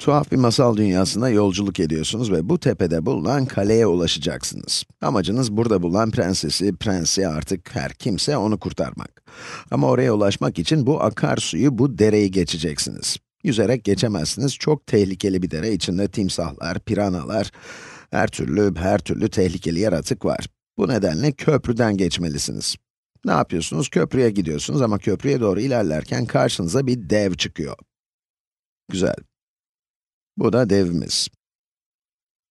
Tuhaf bir masal dünyasına yolculuk ediyorsunuz ve bu tepede bulunan kaleye ulaşacaksınız. Amacınız burada bulunan prensesi, prensi artık her kimse onu kurtarmak. Ama oraya ulaşmak için bu akarsuyu, bu dereyi geçeceksiniz. Yüzerek geçemezsiniz, çok tehlikeli bir dere içinde timsahlar, piranalar, her türlü, her türlü tehlikeli yaratık var. Bu nedenle köprüden geçmelisiniz. Ne yapıyorsunuz? Köprüye gidiyorsunuz ama köprüye doğru ilerlerken karşınıza bir dev çıkıyor. Güzel. Bu da devimiz.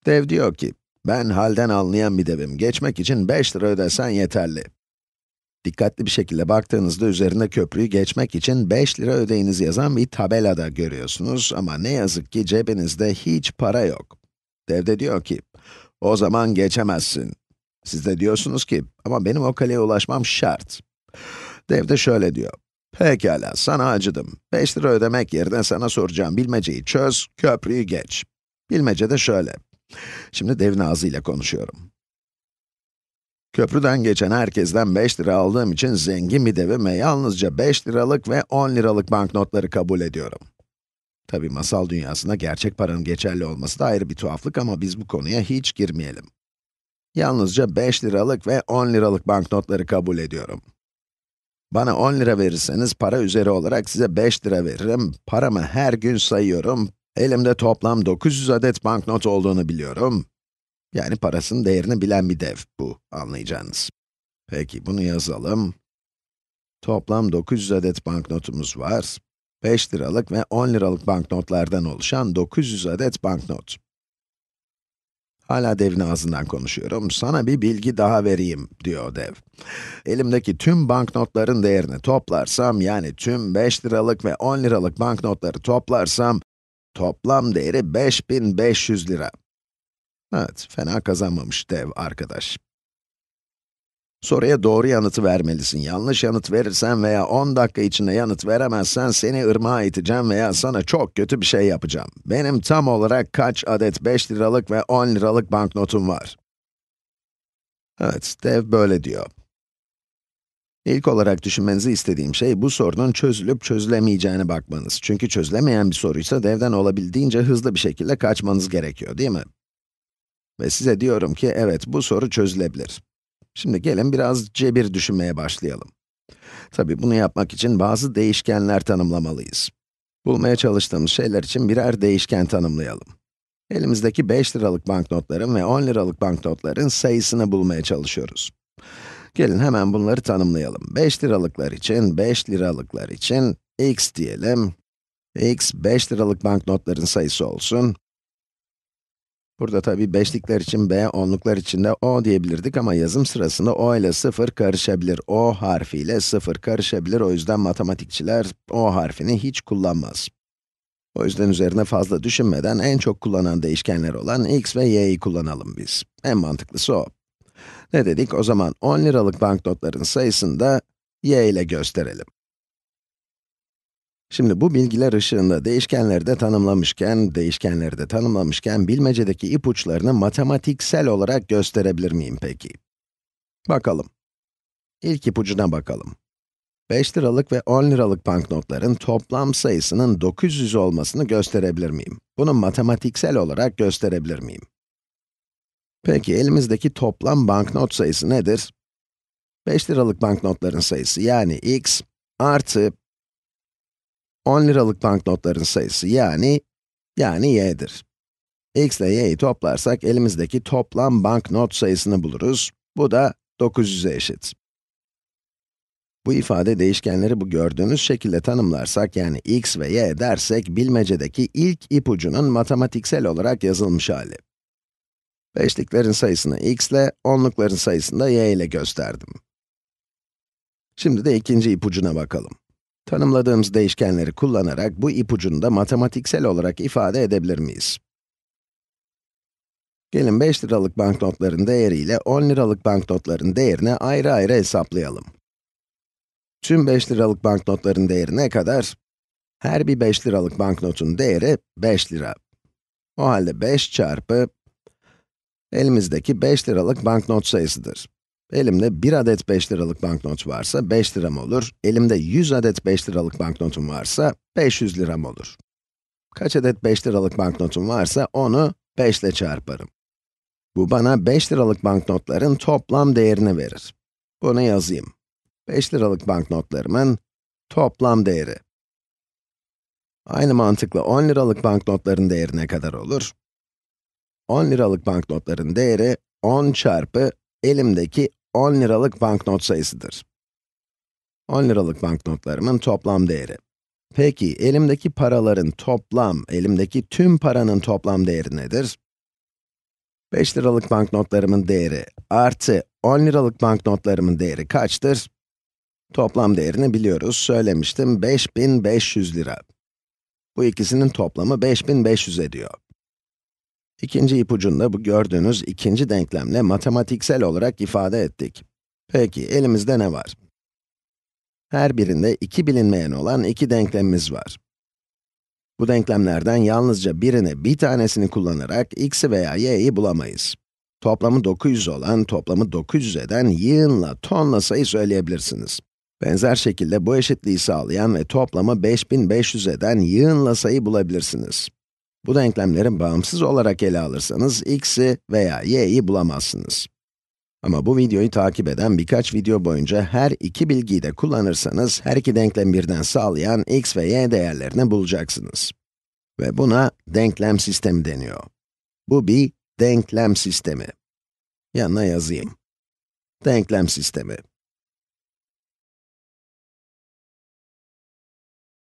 Dev diyor ki, ben halden anlayan bir devim, geçmek için 5 lira ödesen yeterli. Dikkatli bir şekilde baktığınızda üzerinde köprüyü geçmek için 5 lira ödeyiniz yazan bir tabela da görüyorsunuz ama ne yazık ki cebinizde hiç para yok. Dev de diyor ki, o zaman geçemezsin. Siz de diyorsunuz ki, ama benim o kaleye ulaşmam şart. Dev de şöyle diyor, Pekala, sana acıdım. 5 lira ödemek yerine sana soracağım bilmeceyi çöz, köprüyü geç. Bilmece de şöyle. Şimdi devin ağzıyla konuşuyorum. Köprüden geçen herkesten 5 lira aldığım için zengin bir devime yalnızca 5 liralık ve 10 liralık banknotları kabul ediyorum. Tabi masal dünyasında gerçek paranın geçerli olması da ayrı bir tuhaflık ama biz bu konuya hiç girmeyelim. Yalnızca 5 liralık ve 10 liralık banknotları kabul ediyorum. Bana 10 lira verirseniz para üzeri olarak size 5 lira veririm. Paramı her gün sayıyorum. Elimde toplam 900 adet banknot olduğunu biliyorum. Yani parasının değerini bilen bir dev bu, anlayacağınız. Peki, bunu yazalım. Toplam 900 adet banknotumuz var. 5 liralık ve 10 liralık banknotlardan oluşan 900 adet banknot. Hala devin ağzından konuşuyorum. Sana bir bilgi daha vereyim, diyor dev. Elimdeki tüm banknotların değerini toplarsam, yani tüm 5 liralık ve 10 liralık banknotları toplarsam, toplam değeri 5500 lira. Evet, fena kazanmamış dev arkadaş. Soruya doğru yanıtı vermelisin. Yanlış yanıt verirsen veya 10 dakika içinde yanıt veremezsen seni ırmağa iteceğim veya sana çok kötü bir şey yapacağım. Benim tam olarak kaç adet 5 liralık ve 10 liralık banknotum var? Evet, dev böyle diyor. İlk olarak düşünmenizi istediğim şey bu sorunun çözülüp çözülemeyeceğine bakmanız. Çünkü çözülemeyen bir soruysa devden olabildiğince hızlı bir şekilde kaçmanız gerekiyor, değil mi? Ve size diyorum ki evet bu soru çözülebilir. Şimdi gelin biraz cebir düşünmeye başlayalım. Tabi bunu yapmak için bazı değişkenler tanımlamalıyız. Bulmaya çalıştığımız şeyler için birer değişken tanımlayalım. Elimizdeki 5 liralık banknotların ve 10 liralık banknotların sayısını bulmaya çalışıyoruz. Gelin hemen bunları tanımlayalım. 5 liralıklar için, 5 liralıklar için x diyelim. x 5 liralık banknotların sayısı olsun. Burada tabi beşlikler için b, onluklar için de o diyebilirdik ama yazım sırasında o ile sıfır karışabilir. O harfiyle sıfır karışabilir. O yüzden matematikçiler o harfini hiç kullanmaz. O yüzden üzerine fazla düşünmeden en çok kullanan değişkenler olan x ve y'yi kullanalım biz. En mantıklısı o. Ne dedik? O zaman 10 liralık banknotların sayısını da y ile gösterelim. Şimdi bu bilgiler ışığında değişkenleri de tanımlamışken, değişkenleri de tanımlamışken bilmecedeki ipuçlarını matematiksel olarak gösterebilir miyim peki? Bakalım. İlk ipucuna bakalım. 5 liralık ve 10 liralık banknotların toplam sayısının 900 olmasını gösterebilir miyim? Bunu matematiksel olarak gösterebilir miyim? Peki elimizdeki toplam banknot sayısı nedir? 5 liralık banknotların sayısı yani x artı 10 liralık banknotların sayısı yani, yani y'dir. x ile y'yi toplarsak elimizdeki toplam banknot sayısını buluruz. Bu da 900'e eşit. Bu ifade değişkenleri bu gördüğünüz şekilde tanımlarsak, yani x ve y dersek, bilmecedeki ilk ipucunun matematiksel olarak yazılmış hali. Beşliklerin sayısını x ile, onlukların sayısını da y ile gösterdim. Şimdi de ikinci ipucuna bakalım. Tanımladığımız değişkenleri kullanarak bu ipucunu da matematiksel olarak ifade edebilir miyiz? Gelin 5 liralık banknotların değeriyle 10 liralık banknotların değerini ayrı ayrı hesaplayalım. Tüm 5 liralık banknotların değeri ne kadar? Her bir 5 liralık banknotun değeri 5 lira. O halde 5 çarpı elimizdeki 5 liralık banknot sayısıdır. Elimde 1 adet 5 liralık banknot varsa 5 liram olur. Elimde 100 adet 5 liralık banknotum varsa 500 liram olur. Kaç adet 5 liralık banknotum varsa onu 5 ile çarparım. Bu bana 5 liralık banknotların toplam değerini verir. Bunu yazayım. 5 liralık banknotlarımın toplam değeri. Aynı mantıkla 10 liralık banknotların değeri ne kadar olur? 10 liralık banknotların değeri 10 çarpı elimdeki 10 liralık banknot sayısıdır. 10 liralık banknotlarımın toplam değeri. Peki, elimdeki paraların toplam, elimdeki tüm paranın toplam değeri nedir? 5 liralık banknotlarımın değeri artı 10 liralık banknotlarımın değeri kaçtır? Toplam değerini biliyoruz, söylemiştim 5500 lira. Bu ikisinin toplamı 5500 ediyor. İkinci ipucunda bu gördüğünüz ikinci denklemle matematiksel olarak ifade ettik. Peki, elimizde ne var? Her birinde iki bilinmeyen olan iki denklemimiz var. Bu denklemlerden yalnızca birini, bir tanesini kullanarak x'i veya y'yi bulamayız. Toplamı 900 olan, toplamı 900 eden yığınla, tonla sayı söyleyebilirsiniz. Benzer şekilde bu eşitliği sağlayan ve toplamı 5500 eden yığınla sayı bulabilirsiniz. Bu denklemlerin bağımsız olarak ele alırsanız x'i veya y'yi bulamazsınız. Ama bu videoyu takip eden birkaç video boyunca her iki bilgiyi de kullanırsanız, her iki denklem birden sağlayan x ve y değerlerini bulacaksınız. Ve buna denklem sistemi deniyor. Bu bir denklem sistemi. Yanına yazayım. Denklem sistemi.